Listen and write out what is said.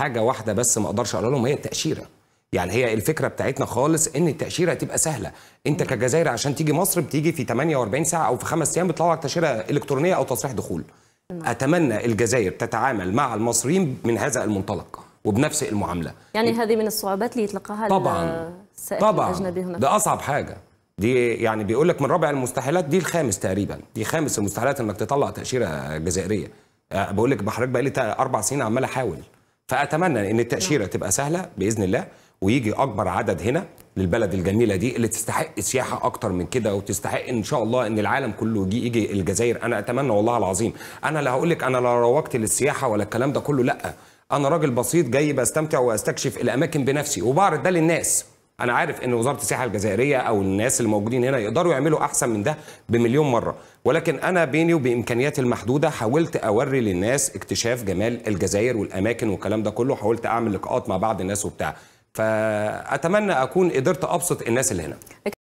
حاجه واحده بس ما اقدرش اقول لهم هي التاشيره يعني هي الفكره بتاعتنا خالص ان التاشيره تبقى سهله انت كجزائر عشان تيجي مصر بتيجي في 48 ساعه او في خمس ايام بيطلعوا لك تاشيره الكترونيه او تصريح دخول اتمنى الجزائر تتعامل مع المصريين من هذا المنطلق وبنفس المعامله يعني هذه من الصعوبات اللي يتلقاها طبعا طبعا الاجنبي هناك ده اصعب حاجه دي يعني بيقول لك من رابع المستحيلات دي الخامس تقريبا دي خامس المستحيلات انك تطلع تاشيره جزائريه آه، بقول لك بحضرتك بقالي اربع سنين عمال احاول فاتمنى ان التاشيره نعم. تبقى سهله باذن الله ويجي اكبر عدد هنا للبلد الجميله دي اللي تستحق سياحه اكتر من كده وتستحق ان شاء الله ان العالم كله يجي يجي الجزائر انا اتمنى والله العظيم انا لا هقول لك انا لا روجت للسياحه ولا الكلام ده كله لا انا راجل بسيط جاي بستمتع واستكشف الاماكن بنفسي وبعرض ده للناس انا عارف ان وزاره السياحه الجزائريه او الناس اللي موجودين هنا يقدروا يعملوا احسن من ده بمليون مره ولكن انا بيني وبامكانياتي المحدوده حاولت اوري للناس اكتشاف جمال الجزائر والاماكن والكلام ده كله حاولت اعمل لقاءات مع بعض الناس وبتاع فاتمنى اكون قدرت ابسط الناس اللي هنا